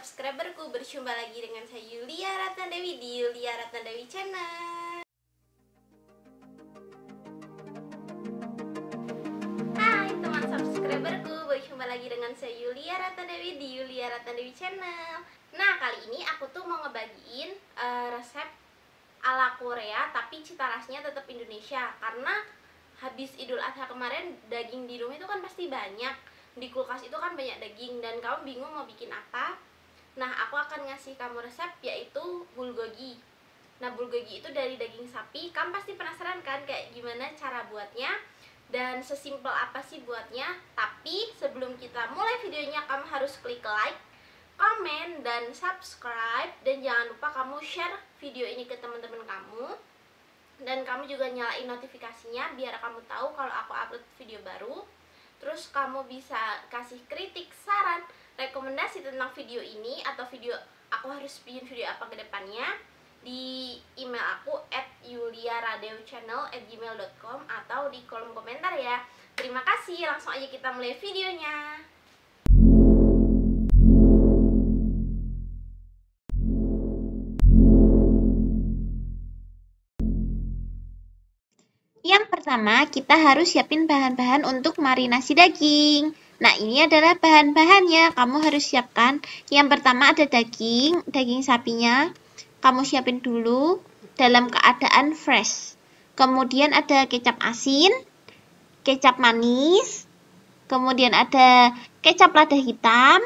subscriberku Berjumpa lagi dengan saya Yulia Ratna Dewi di Yulia Ratna Dewi Channel Hai teman subscriberku Berjumpa lagi dengan saya Yulia Dewi di Yulia Dewi Channel Nah kali ini aku tuh mau ngebagiin uh, resep ala Korea tapi cita rasanya tetap Indonesia karena habis Idul Adha kemarin daging di rumah itu kan pasti banyak di kulkas itu kan banyak daging dan kamu bingung mau bikin apa Nah, aku akan ngasih kamu resep yaitu bulgogi. Nah, bulgogi itu dari daging sapi. Kamu pasti penasaran kan kayak gimana cara buatnya dan sesimpel apa sih buatnya? Tapi sebelum kita mulai videonya, kamu harus klik like, komen, dan subscribe dan jangan lupa kamu share video ini ke teman-teman kamu dan kamu juga nyalain notifikasinya biar kamu tahu kalau aku upload video baru. Terus kamu bisa kasih kritik, saran, rekomendasi tentang video ini atau video aku harus bikin video apa ke depannya di email aku at at gmail.com atau di kolom komentar ya. Terima kasih, langsung aja kita mulai videonya. Yang pertama, kita harus siapin bahan-bahan untuk marinasi daging. Nah, ini adalah bahan-bahannya. Kamu harus siapkan. Yang pertama ada daging, daging sapinya. Kamu siapin dulu dalam keadaan fresh. Kemudian ada kecap asin, kecap manis, kemudian ada kecap lada hitam,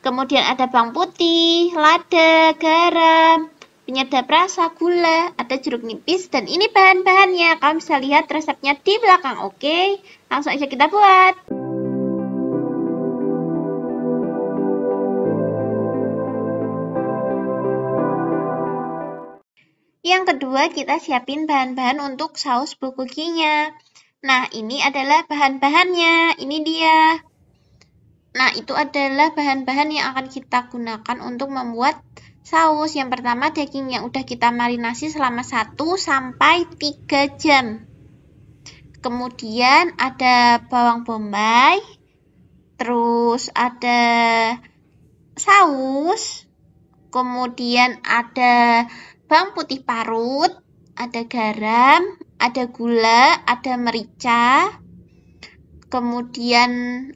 kemudian ada bawang putih, lada, garam, penyedap rasa, gula, ada jeruk nipis, dan ini bahan-bahannya. Kamu bisa lihat resepnya di belakang, oke? Langsung aja kita buat. Yang kedua, kita siapin bahan-bahan untuk saus bulgoginya. Nah, ini adalah bahan-bahannya. Ini dia. Nah, itu adalah bahan-bahan yang akan kita gunakan untuk membuat saus. Yang pertama, daging yang udah kita marinasi selama 1 sampai 3 jam. Kemudian ada bawang bombay, terus ada saus, kemudian ada bawang putih parut, ada garam, ada gula, ada merica, kemudian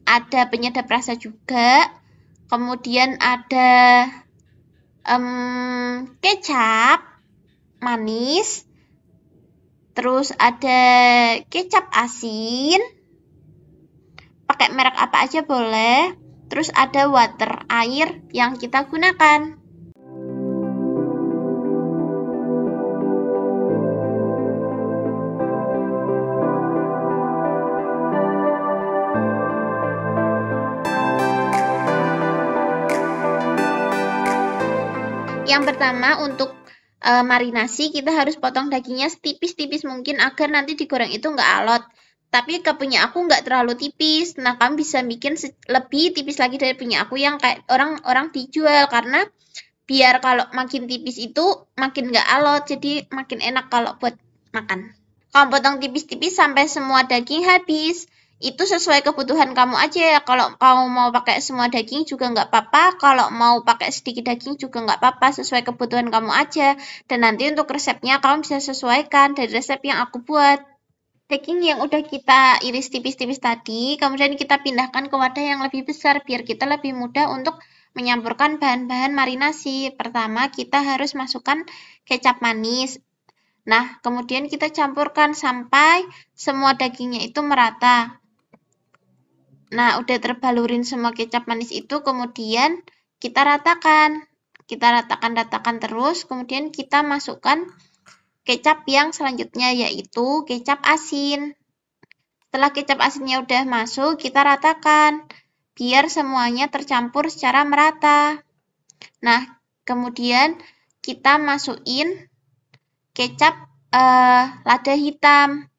ada penyedap rasa juga, kemudian ada um, kecap manis, terus ada kecap asin, pakai merek apa aja boleh, terus ada water air yang kita gunakan. Yang pertama untuk e, marinasi kita harus potong dagingnya setipis-tipis mungkin agar nanti digoreng itu nggak alot. Tapi ke punya aku nggak terlalu tipis. Nah kamu bisa bikin lebih tipis lagi dari punya aku yang kayak orang-orang dijual karena biar kalau makin tipis itu makin nggak alot jadi makin enak kalau buat makan. Kamu potong tipis-tipis sampai semua daging habis itu sesuai kebutuhan kamu aja ya. Kalau kamu mau pakai semua daging juga nggak apa-apa. Kalau mau pakai sedikit daging juga nggak apa-apa. Sesuai kebutuhan kamu aja. Dan nanti untuk resepnya kamu bisa sesuaikan dari resep yang aku buat. Daging yang udah kita iris tipis-tipis tadi, kemudian kita pindahkan ke wadah yang lebih besar biar kita lebih mudah untuk menyampurkan bahan-bahan marinasi. Pertama, kita harus masukkan kecap manis. Nah, kemudian kita campurkan sampai semua dagingnya itu merata. Nah, udah terbalurin semua kecap manis itu, kemudian kita ratakan. Kita ratakan-ratakan terus, kemudian kita masukkan kecap yang selanjutnya yaitu kecap asin. Setelah kecap asinnya udah masuk, kita ratakan biar semuanya tercampur secara merata. Nah, kemudian kita masukin kecap eh, lada hitam.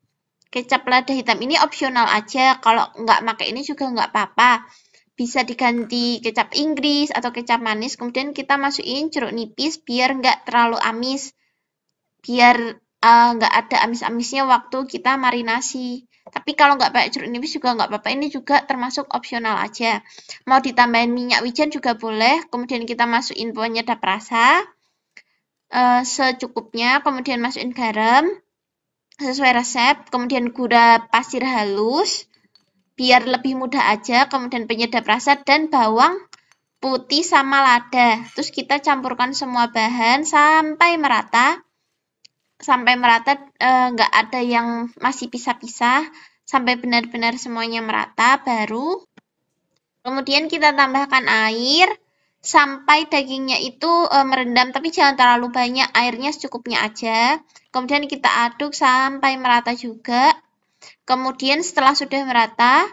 Kecap lada hitam ini opsional aja. Kalau nggak pakai ini juga nggak apa-apa. Bisa diganti kecap Inggris atau kecap manis. Kemudian kita masukin jeruk nipis biar nggak terlalu amis. Biar eh, nggak ada amis-amisnya waktu kita marinasi. Tapi kalau nggak pakai jeruk nipis juga nggak apa-apa. Ini juga termasuk opsional aja. Mau ditambahin minyak wijen juga boleh. Kemudian kita masukin penyedap rasa. uh, secukupnya. Kemudian masukin garam sesuai resep, kemudian gula pasir halus biar lebih mudah aja, kemudian penyedap rasa dan bawang putih sama lada. Terus kita campurkan semua bahan sampai merata. Sampai merata enggak eh, ada yang masih pisah-pisah, sampai benar-benar semuanya merata baru. Kemudian kita tambahkan air sampai dagingnya itu e, merendam, tapi jangan terlalu banyak, airnya secukupnya aja. Kemudian kita aduk sampai merata juga. Kemudian setelah sudah merata,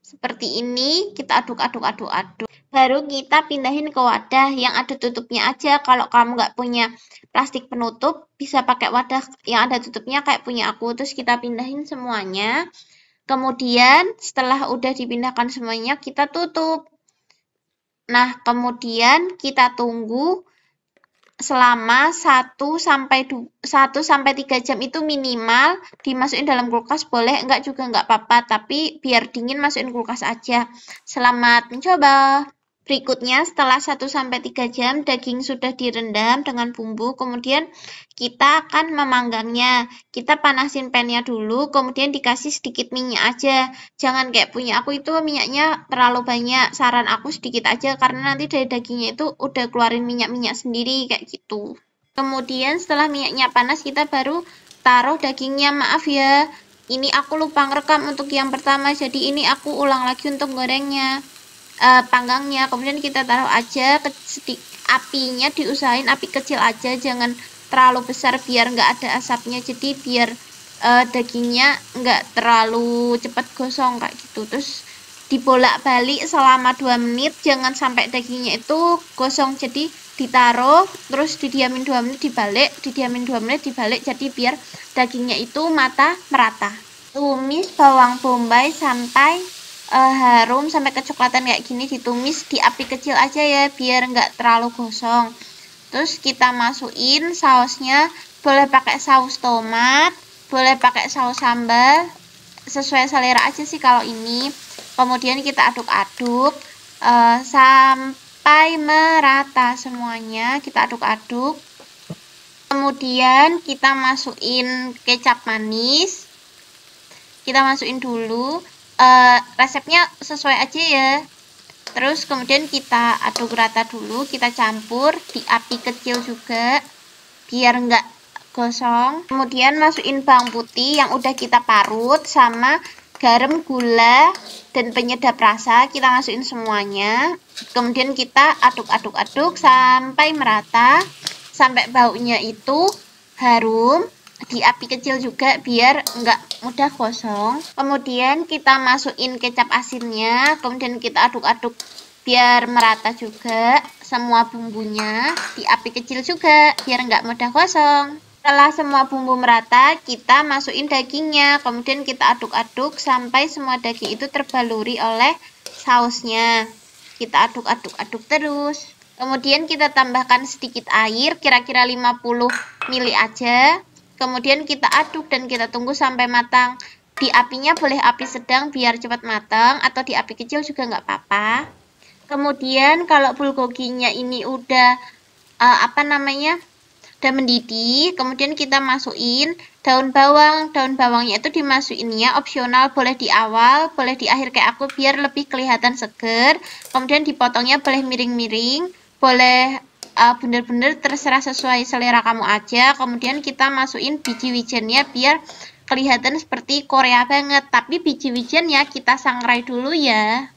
seperti ini, kita aduk-aduk-aduk-aduk. Baru kita pindahin ke wadah yang ada tutupnya aja. Kalau kamu nggak punya plastik penutup, bisa pakai wadah yang ada tutupnya kayak punya aku. Terus kita pindahin semuanya. Kemudian setelah udah dipindahkan semuanya, kita tutup. Nah, kemudian kita tunggu selama 1 sampai 1 sampai 3 jam itu minimal dimasukin dalam kulkas boleh enggak juga enggak apa-apa tapi biar dingin masukin kulkas aja. Selamat mencoba. Berikutnya, setelah 1-3 jam daging sudah direndam dengan bumbu, kemudian kita akan memanggangnya. Kita panasin pennya dulu, kemudian dikasih sedikit minyak aja. Jangan kayak punya aku itu minyaknya terlalu banyak, saran aku sedikit aja karena nanti dari dagingnya itu udah keluarin minyak-minyak sendiri kayak gitu. Kemudian setelah minyaknya panas kita baru taruh dagingnya, maaf ya. Ini aku lupa ngerekam untuk yang pertama, jadi ini aku ulang lagi untuk gorengnya uh, panggangnya kemudian kita taruh aja ke apinya diusahain api kecil aja jangan terlalu besar biar nggak ada asapnya jadi biar uh, dagingnya nggak terlalu cepat gosong kayak gitu terus dibolak-balik selama 2 menit jangan sampai dagingnya itu gosong jadi ditaruh terus didiamin 2 menit dibalik didiamin 2 menit dibalik jadi biar dagingnya itu mata merata tumis bawang bombay sampai uh, harum sampai kecoklatan kayak gini ditumis di api kecil aja ya biar nggak terlalu gosong terus kita masukin sausnya boleh pakai saus tomat boleh pakai saus sambal sesuai selera aja sih kalau ini kemudian kita aduk-aduk uh, sampai merata semuanya kita aduk-aduk kemudian kita masukin kecap manis kita masukin dulu Eh, resepnya sesuai aja ya terus kemudian kita aduk rata dulu kita campur di api kecil juga biar enggak gosong kemudian masukin bawang putih yang udah kita parut sama garam gula dan penyedap rasa kita masukin semuanya kemudian kita aduk-aduk-aduk sampai merata sampai baunya itu harum di api kecil juga biar nggak mudah gosong kemudian kita masukin kecap asinnya kemudian kita aduk-aduk biar merata juga semua bumbunya di api kecil juga biar nggak mudah gosong setelah semua bumbu merata kita masukin dagingnya kemudian kita aduk-aduk sampai semua daging itu terbaluri oleh sausnya kita aduk-aduk-aduk terus kemudian kita tambahkan sedikit air kira-kira 50 ml aja Kemudian kita aduk dan kita tunggu sampai matang. Di apinya boleh api sedang biar cepat matang atau di api kecil juga nggak apa-apa. Kemudian kalau bulgoginya ini udah uh, apa namanya? udah mendidih, kemudian kita masukin daun bawang. Daun bawangnya itu dimasukinnya opsional, boleh di awal, boleh di akhir kayak aku biar lebih kelihatan seger. Kemudian dipotongnya boleh miring-miring, boleh uh, bener-bener terserah sesuai selera kamu aja kemudian kita masukin biji wijennya biar kelihatan seperti Korea banget tapi biji wijennya kita sangrai dulu ya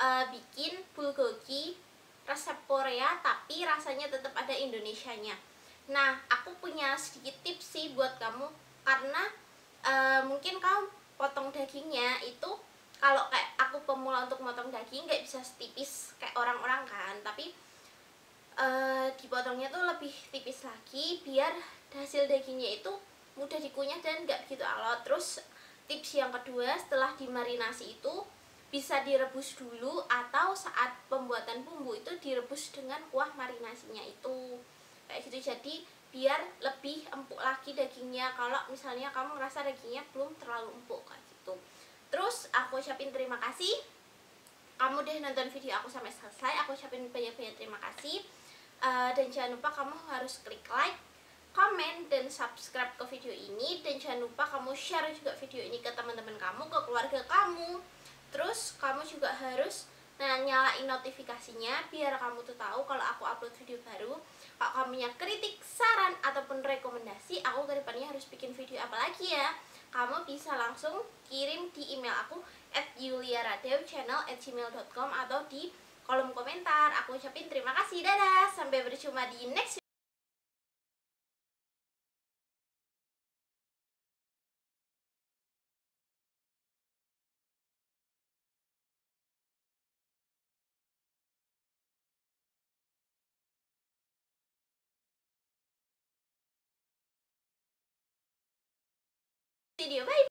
uh, bikin bulgogi resep Korea tapi rasanya tetap ada Indonesianya. Nah, aku punya sedikit tips sih buat kamu karena uh, mungkin kamu potong dagingnya itu kalau kayak aku pemula untuk potong daging nggak bisa setipis kayak orang-orang kan, tapi uh, dipotongnya tuh lebih tipis lagi biar hasil dagingnya itu mudah dikunyah dan nggak begitu alot. Terus tips yang kedua setelah dimarinasi itu bisa direbus dulu atau saat pembuatan bumbu itu direbus dengan kuah marinasinya itu kayak gitu jadi biar lebih empuk lagi dagingnya kalau misalnya kamu ngerasa dagingnya belum terlalu empuk kayak gitu terus aku ucapin terima kasih kamu deh nonton video aku sampai selesai aku ucapin banyak-banyak terima kasih uh, dan jangan lupa kamu harus klik like komen dan subscribe ke video ini dan jangan lupa kamu share juga video ini ke teman-teman kamu, ke keluarga kamu terus kamu juga harus nah nyalain notifikasinya biar kamu tuh tahu kalau aku upload video baru kalau kamu punya kritik saran ataupun rekomendasi aku kedepannya harus bikin video apa lagi ya kamu bisa langsung kirim di email aku at channel at gmail.com atau di kolom komentar aku ucapin terima kasih dadah sampai berjumpa di next Bye.